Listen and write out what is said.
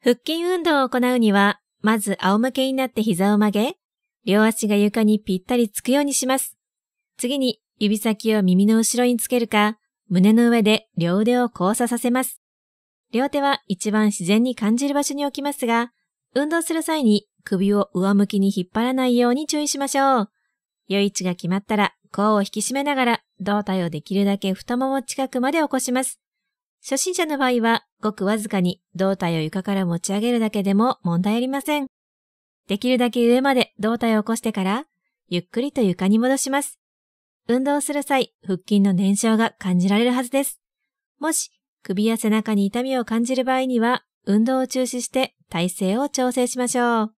腹筋運動を行うには、まず仰向けになって膝を曲げ、両足が床にぴったりつくようにします。次に指先を耳の後ろにつけるか、胸の上で両腕を交差させます。両手は一番自然に感じる場所に置きますが、運動する際に首を上向きに引っ張らないように注意しましょう。良い位置が決まったら、甲を引き締めながら、胴体をできるだけ太もも近くまで起こします。初心者の場合は、ごくわずかに胴体を床から持ち上げるだけでも問題ありません。できるだけ上まで胴体を起こしてから、ゆっくりと床に戻します。運動する際、腹筋の燃焼が感じられるはずです。もし、首や背中に痛みを感じる場合には、運動を中止して体勢を調整しましょう。